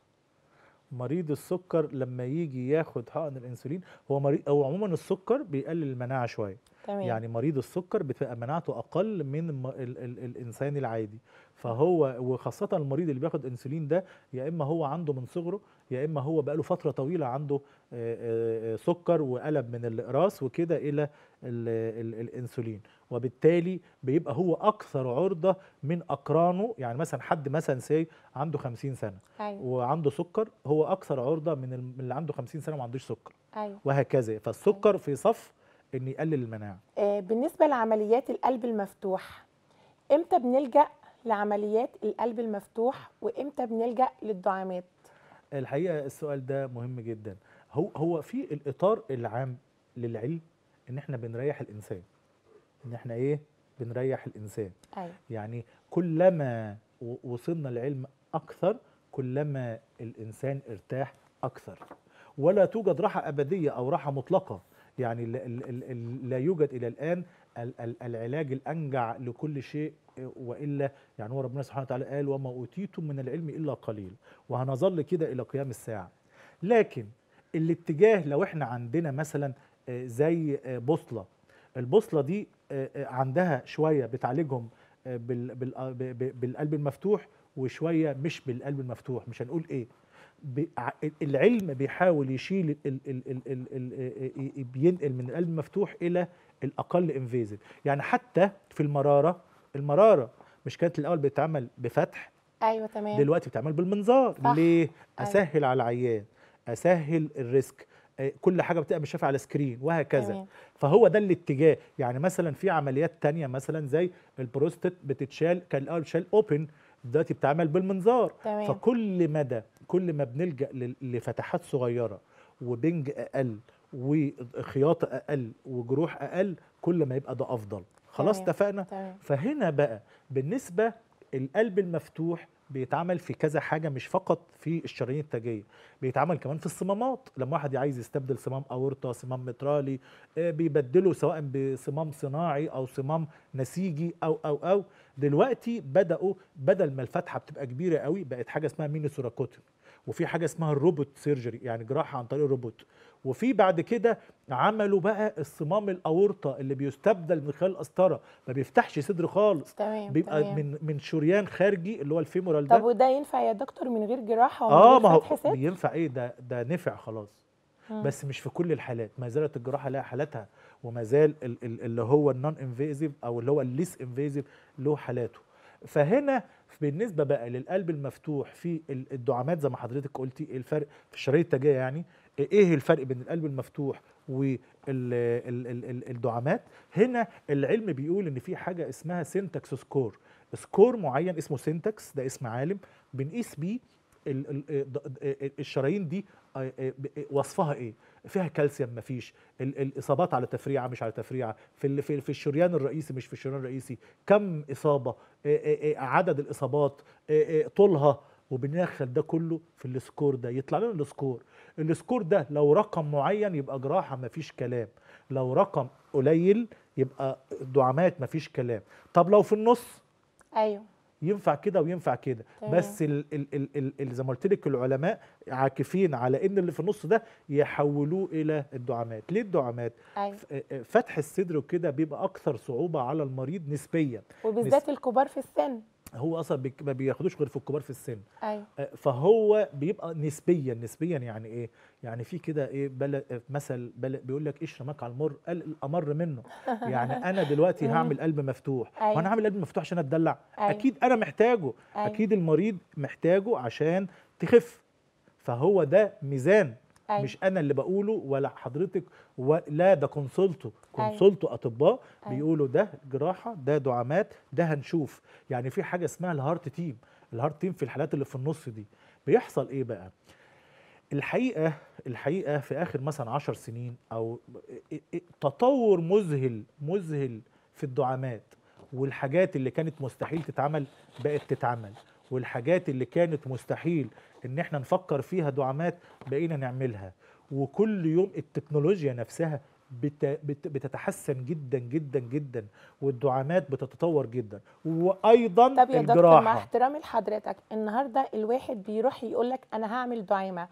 مريض السكر لما يجي ياخد حقن الانسولين هو مريض او عموما السكر بيقلل المناعه شويه تمام. يعني مريض السكر بتبقى مناعته اقل من الانسان العادي فهو وخاصه المريض اللي بياخد انسولين ده يا اما هو عنده من صغره يا اما هو بقاله فتره طويله عنده آه، آه، آه، سكر وقلب من الاقراص وكده الى الانسولين وبالتالي بيبقى هو اكثر عرضه من اقرانه يعني مثلا حد مثلا ساي عنده 50 سنه أيوة. وعنده سكر هو اكثر عرضه من اللي عنده 50 سنه وما عندوش سكر أيوة. وهكذا فالسكر أيوة. في صف ان يقلل المناعه بالنسبه لعمليات القلب المفتوح امتى بنلجا لعمليات القلب المفتوح وامتى بنلجا للدعامات الحقيقه السؤال ده مهم جدا هو هو في الاطار العام للعلم ان احنا بنريح الانسان ان احنا ايه بنريح الانسان أيوة. يعني كلما وصلنا العلم اكثر كلما الانسان ارتاح اكثر ولا توجد راحه ابديه او راحه مطلقه يعني لا يوجد الى الان العلاج الانجع لكل شيء آه، والا يعني هو ربنا سبحانه وتعالى قال وما اوتيتم من العلم الا قليل وهنظل كده الى قيام الساعه لكن الاتجاه لو احنا عندنا مثلا آه، زي آه، بوصله البوصله دي عندها شويه بتعالجهم بالقلب المفتوح وشويه مش بالقلب المفتوح مش هنقول ايه العلم بيحاول يشيل الـ الـ الـ الـ الـ بينقل من القلب المفتوح الى الاقل انفيزيف يعني حتى في المراره المراره مش كانت الاول بتتعمل بفتح ايوه تمام دلوقتي بتتعمل بالمنظار صح. ليه اسهل أيوة. على العيان اسهل الريسك كل حاجه بتبقى مش على سكرين وهكذا أمين. فهو ده الاتجاه يعني مثلا في عمليات تانية مثلا زي البروستات بتتشال كان الاول شال اوبن دلوقتي بتعمل بالمنظار تمام. فكل مدى كل ما بنلجا لفتحات صغيره وبنج اقل وخياطه اقل وجروح اقل كل ما يبقى ده افضل خلاص اتفقنا فهنا بقى بالنسبه القلب المفتوح بيتعمل في كذا حاجه مش فقط في الشرايين التاجيه بيتعمل كمان في الصمامات لما واحد عايز يستبدل صمام اورطه صمام مترالي آه، بيبدله سواء بصمام صناعي او صمام نسيجي او او او دلوقتي بداوا بدل ما الفتحه بتبقى كبيره قوي بقت حاجه اسمها ميني سوراكوتومي وفي حاجه اسمها الروبوت سيرجري يعني جراحه عن طريق الروبوت وفي بعد كده عملوا بقى الصمام الاورطه اللي بيستبدل من خلال قسطره ما بيفتحش صدر خالص تمام بيبقى تمام. من من شريان خارجي اللي هو الفيمورال ده طب وده ينفع يا دكتور من غير جراحه ومن اه ما هو ينفع ايه ده ده نفع خلاص مم. بس مش في كل الحالات ما زالت الجراحه لها حالاتها وما زال اللي هو النون انفيزيف او اللي هو الليس انفيزيف له حالاته فهنا بالنسبه بقى للقلب المفتوح في الدعامات زي ما حضرتك قلتي الفرق في الشرايين التاجيه يعني ايه الفرق بين القلب المفتوح والدعامات هنا العلم بيقول ان في حاجه اسمها سينتاكس سكور سكور معين اسمه سينتاكس ده اسم عالم بنقيس بيه الشرايين دي آه، آه، آه، وصفها ايه فيها كالسيوم مفيش الاصابات على تفريعه مش على تفريعه في في, في الشريان الرئيسي مش في الشريان الرئيسي كم اصابه عدد الاصابات طولها وبندخل ده كله في السكور ده يطلع لنا السكور السكور ده لو رقم معين يبقى جراحه مفيش كلام لو رقم قليل يبقى دعامات مفيش كلام طب لو في النص ايوه ينفع كده وينفع كده بس زي ما قلت لك العلماء عاكفين على ان اللي في النص ده يحولوه الى الدعامات ليه الدعامات أيوة. آه، فتح الصدر وكده بيبقى اكثر صعوبه على المريض نسبيا وبالذات نسب... الكبار في السن هو اصلا ما بياخدوش غير في الكبار في السن أيوة. آه، فهو بيبقى نسبيا نسبيا يعني ايه يعني في كده ايه بل آه، مثل بل بيقول لك اشرب على المر قال الامر منه يعني انا دلوقتي هعمل قلب مفتوح أيوة. وانا هعمل قلب مفتوح عشان اتدلع أيوة. اكيد انا محتاجه أيوة. اكيد المريض محتاجه عشان تخف فهو ده ميزان أيوة. مش انا اللي بقوله ولا حضرتك ولا ده كونسلتو كونسلتو أيوة. اطباء أيوة. بيقولوا ده جراحه ده دعامات ده هنشوف يعني في حاجه اسمها الهارت تيم الهارت تيم في الحالات اللي في النص دي بيحصل ايه بقى الحقيقه الحقيقه في اخر مثلا 10 سنين او تطور مذهل مذهل في الدعامات والحاجات اللي كانت مستحيل تتعمل بقت تتعمل والحاجات اللي كانت مستحيل ان احنا نفكر فيها دعامات بقينا نعملها وكل يوم التكنولوجيا نفسها بتتحسن جدا جدا جدا والدعامات بتتطور جدا وايضا طب يا الجراحه دكتور مع احترامي لحضرتك النهارده الواحد بيروح يقول لك انا هعمل دعامه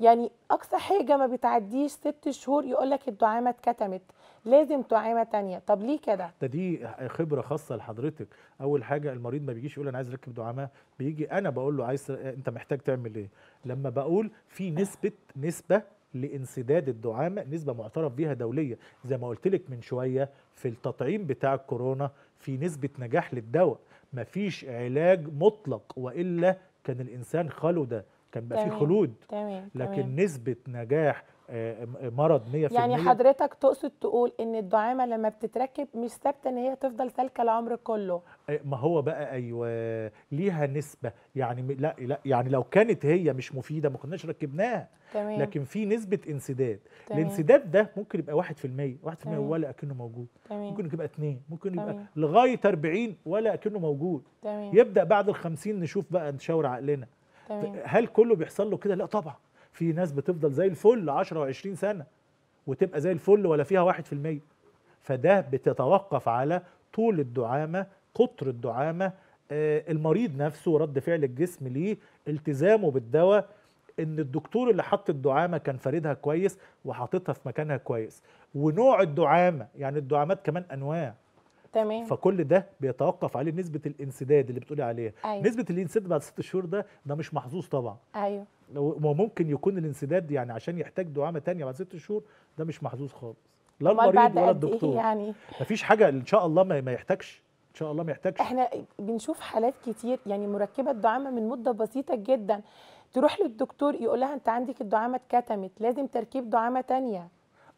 يعني اقصى حاجه ما بتعديش ست شهور يقول لك الدعامه اتكتمت لازم طعامه تانية طب ليه كده ده دي خبره خاصه لحضرتك اول حاجه المريض ما بيجيش يقول انا عايز اركب دعامه بيجي انا بقول له عايز انت محتاج تعمل ايه لما بقول في نسبه نسبه لانسداد الدعامه نسبه معترف بيها دوليه زي ما قلت لك من شويه في التطعيم بتاع الكورونا في نسبه نجاح للدواء مفيش علاج مطلق والا كان الانسان خلو ده كان بقى في خلود تمام لكن تمام. نسبه نجاح آه، مرض 100% يعني حضرتك تقصد تقول ان الدعامه لما بتتركب مش ثابته ان هي تفضل سالكه العمر كله آه، ما هو بقى ايوه ليها نسبه يعني لا لا يعني لو كانت هي مش مفيده ما كناش ركبناها تمام. لكن في نسبه انسداد تمام. الانسداد ده ممكن يبقى 1% 1% ولا اكنه موجود تمام. ممكن يبقى 2 ممكن يبقى لغايه 40 ولا اكنه موجود تمام. يبدا بعد ال 50 نشوف بقى نشاور عقلنا تمام. هل كله بيحصل له كده لا طبعا في ناس بتفضل زي الفل 10 و20 سنه وتبقى زي الفل ولا فيها 1% فده بتتوقف على طول الدعامه قطر الدعامه آه، المريض نفسه رد فعل الجسم ليه التزامه بالدواء ان الدكتور اللي حط الدعامه كان فاردها كويس وحاططها في مكانها كويس ونوع الدعامه يعني الدعامات كمان انواع تمام فكل ده بيتوقف عليه نسبه الانسداد اللي بتقولي عليها أيوة. نسبه الانسداد بعد ست شهور ده ده مش محظوظ طبعا ايوه وممكن يكون الانسداد يعني عشان يحتاج دعامه تانية بعد ست شهور ده مش محظوظ خالص لا المريض ولا إيه الدكتور إيه يعني مفيش حاجه ان شاء الله ما يحتاجش ان شاء الله ما يحتاجش احنا بنشوف حالات كتير يعني مركبه الدعامه من مده بسيطه جدا تروح للدكتور يقول لها انت عندك الدعامه اتكتمت لازم تركيب دعامه تانية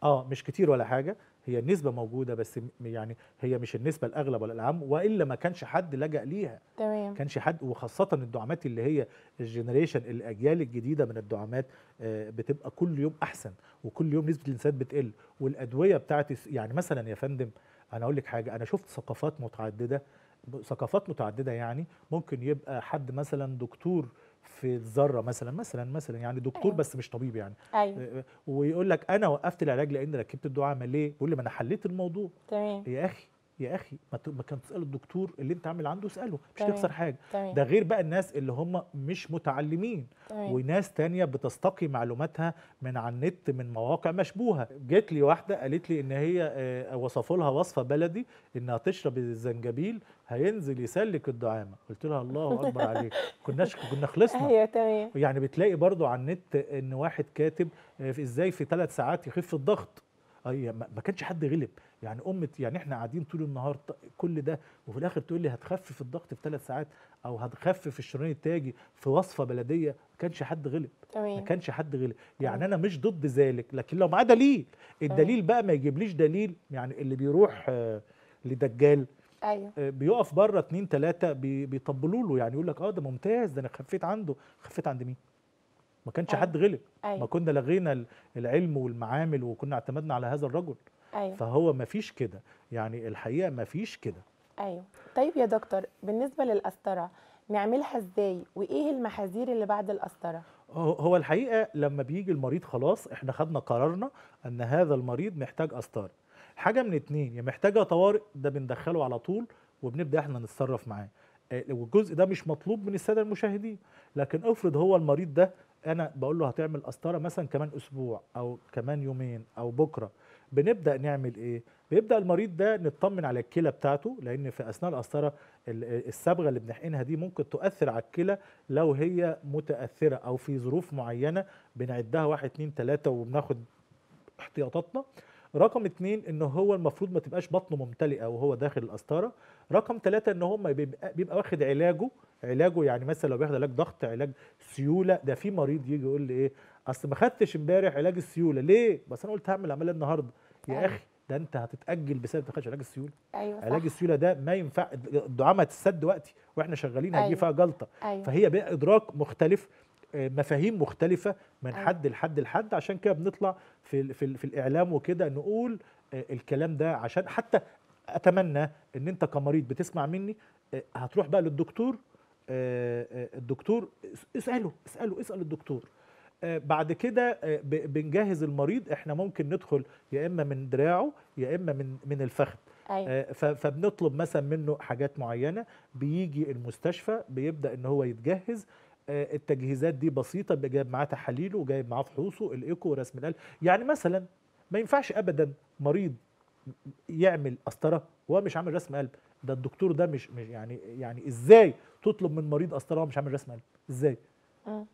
اه مش كتير ولا حاجه هي النسبه موجوده بس يعني هي مش النسبه الاغلب ولا العام والا ما كانش حد لجا ليها تمام كانش حد وخاصه الدعامات اللي هي الجنريشن الاجيال الجديده من الدعامات آه، بتبقى كل يوم احسن وكل يوم نسبه الانسات بتقل والادويه بتاعت يعني مثلا يا فندم انا اقول لك حاجه انا شفت ثقافات متعدده ثقافات متعدده يعني ممكن يبقى حد مثلا دكتور في الذره مثلا مثلا مثلا يعني دكتور أيوة. بس مش طبيب يعني أيوة. آه، آه، ويقول لك انا وقفت العلاج لان ركبت الدعامه ليه بقول لي ما انا حليت الموضوع تمام يا اخي يا اخي ما كان تسال الدكتور اللي انت عامل عنده اساله مش طيب. تخسر حاجه طيب. ده غير بقى الناس اللي هم مش متعلمين طيب. وناس تانية بتستقي معلوماتها من على النت من مواقع مشبوهه جت لي واحده قالت لي ان هي آه، وصفوا لها وصفه بلدي انها تشرب الزنجبيل هينزل يسلك الدعامه قلت لها الله اكبر عليك كناش كنا خلصنا ايوه تمام يعني بتلاقي برضو على النت ان واحد كاتب آه، ازاي في ثلاث ساعات يخف الضغط اي ما كانش حد غلب يعني امه يعني احنا قاعدين طول النهار كل ده وفي الاخر تقول لي هتخفف الضغط في ثلاث ساعات او هتخفف الشريان التاجي في وصفه بلديه ما كانش حد غلب تمام ما كانش حد غلب يعني انا مش ضد ذلك لكن لو معاه دليل الدليل بقى ما يجيبليش دليل يعني اللي بيروح آه، لدجال ايوه آه، بيقف بره اتنين تلاته بيطبلوا له يعني يقول لك اه ده ممتاز ده انا خفيت عنده خفيت عند مين؟ ما كانش أيوة. حد غلب أيوة. ما كنا لغينا العلم والمعامل وكنا اعتمدنا على هذا الرجل أيوة. فهو ما فيش كده يعني الحقيقه ما فيش كده ايوه طيب يا دكتور بالنسبه للقسطره نعملها ازاي وايه المحاذير اللي بعد القسطره هو الحقيقه لما بيجي المريض خلاص احنا خدنا قرارنا ان هذا المريض محتاج قسطره حاجه من اتنين يا محتاجه طوارئ ده بندخله على طول وبنبدا احنا نتصرف معاه آه، والجزء ده مش مطلوب من الساده المشاهدين لكن افرض هو المريض ده انا بقول له هتعمل قسطره مثلا كمان اسبوع او كمان يومين او بكره بنبدا نعمل ايه بيبدا المريض ده نطمن على الكلى بتاعته لان في اثناء القسطره الصبغه اللي بنحقنها دي ممكن تؤثر على الكلى لو هي متاثره او في ظروف معينه بنعدها واحد اتنين تلاته وبناخد احتياطاتنا رقم اتنين ان هو المفروض ما تبقاش بطنه ممتلئه وهو داخل القسطره رقم ثلاثة ان هم بيبقى, بيبقى واخد علاجه علاجه يعني مثلا لو بياخد علاج ضغط علاج سيوله ده في مريض يجي يقول لي ايه اصل ما خدتش امبارح علاج السيوله ليه بس انا قلت هعمل عمليه النهارده يا أيوة. اخي ده انت هتتاجل بسبب ما تاخدش علاج السيوله أيوة علاج صح. السيوله ده ما ينفع الدعامه هتتسد وقتي واحنا شغالين هيجي أيوة. فيها جلطه أيوة. فهي بقى ادراك مختلف آه، مفاهيم مختلفة من أيوة. حد لحد لحد عشان كده بنطلع في, في, في الإعلام وكده نقول آه، الكلام ده عشان حتى أتمنى إن أنت كمريض بتسمع مني آه، هتروح بقى للدكتور الدكتور اسأله اسأله اسأل الدكتور بعد كده بنجهز المريض احنا ممكن ندخل يا اما من دراعه يا اما من من الفخذ أيوة. فبنطلب مثلا منه حاجات معينه بيجي المستشفى بيبدا ان هو يتجهز آه، التجهيزات دي بسيطه جايب معاه تحاليله وجايب معاه فحوصه الايكو ورسم القلب يعني مثلا ما ينفعش ابدا مريض يعمل قسطره وهو مش عامل رسم قلب ده الدكتور ده مش, مش يعني يعني ازاي تطلب من مريض قسطره وهو مش عامل رسم قلب ازاي أه.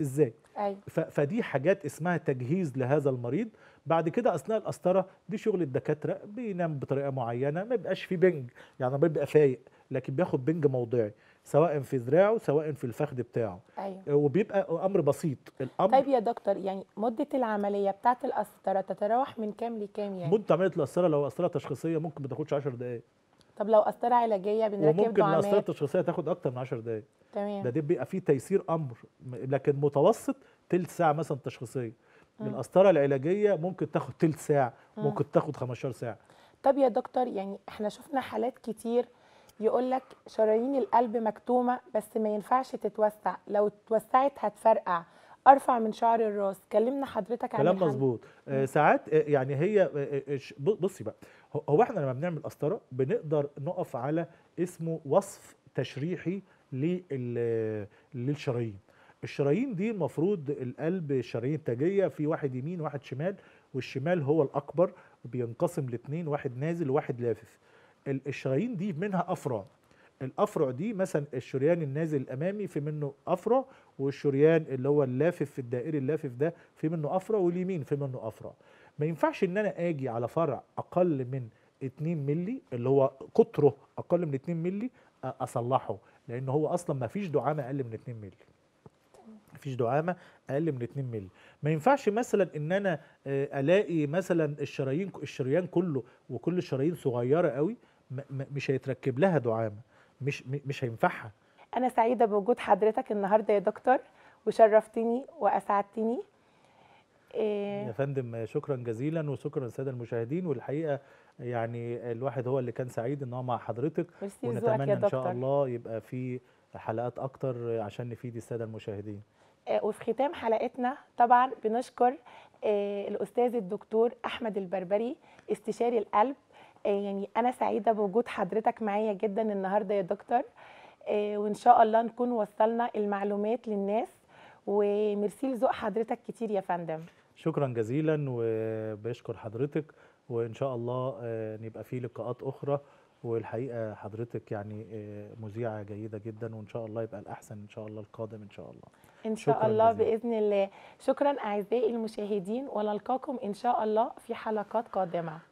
ازاي ايوه فدي حاجات اسمها تجهيز لهذا المريض بعد كده اثناء القسطره دي شغل الدكاتره بينام بطريقه معينه ما بيبقاش فيه بنج يعني بيبقى فايق لكن بياخد بنج موضعي سواء في ذراعه سواء في الفخذ بتاعه أيوة. آه، وبيبقى امر بسيط الامر طيب يا دكتور يعني مده العمليه بتاعت القسطره تتراوح من كام لكام يعني مده عمليه القسطره لو قسطره تشخيصيه ممكن ما تاخدش 10 دقائق طب لو قسطره علاجيه بنركب دعامات ممكن القسطره التشخيصيه تاخد اكتر من 10 دقائق تمام ده دي بيبقى فيه تيسير امر لكن متوسط ثلث ساعه مثلا تشخيصيه القسطره العلاجيه ممكن تاخد ثلث ساعه ممكن تاخد 15 ساعه طب يا دكتور يعني احنا شفنا حالات كتير يقول لك شرايين القلب مكتومه بس ما ينفعش تتوسع لو اتوسعت هتفرقع ارفع من شعر الراس كلمنا حضرتك عن كلام مظبوط آه، ساعات آه، يعني هي آه، بصي بقى هو احنا لما بنعمل قسطره بنقدر نقف على اسمه وصف تشريحي للشرايين الشرايين دي المفروض القلب الشرايين التاجيه في واحد يمين واحد شمال والشمال هو الاكبر بينقسم لاثنين واحد نازل وواحد لافف الشرايين دي منها افرع الافرع دي مثلا الشريان النازل الامامي في منه افرع والشريان اللي هو اللافف في الدائري اللافف ده في منه افرع واليمين في منه افرع ما ينفعش ان انا اجي على فرع اقل من 2 مللي اللي هو قطره اقل من 2 مللي اصلحه لان هو اصلا ما فيش دعامه اقل من 2 ما مفيش دعامه اقل من 2 مللي ما ينفعش مثلا ان انا آه، الاقي مثلا الشرايين الشريان كله وكل الشرايين صغيره قوي مش هيتركب لها دعامه مش مش هينفعها انا سعيده بوجود حضرتك النهارده يا دكتور وشرفتني واسعدتني إيه يا فندم شكرا جزيلا وشكرا للساده المشاهدين والحقيقه يعني الواحد هو اللي كان سعيد ان هو مع حضرتك ونتمنى ان شاء الله يبقى في حلقات اكتر عشان نفيد الساده المشاهدين إيه، وفي ختام حلقتنا طبعا بنشكر إيه، الاستاذ الدكتور احمد البربري استشاري القلب آه، يعني انا سعيده بوجود حضرتك معايا جدا النهارده يا دكتور آه، وان شاء الله نكون وصلنا المعلومات للناس وميرسي لذوق حضرتك كتير يا فندم شكرا جزيلا وبشكر حضرتك وان شاء الله آه، نبقى في لقاءات اخرى والحقيقه حضرتك يعني مذيعه جيده جدا وان شاء الله يبقى الاحسن ان شاء الله القادم ان شاء الله ان شاء الله جزيلا. باذن الله شكرا اعزائي المشاهدين ونلقاكم ان شاء الله في حلقات قادمه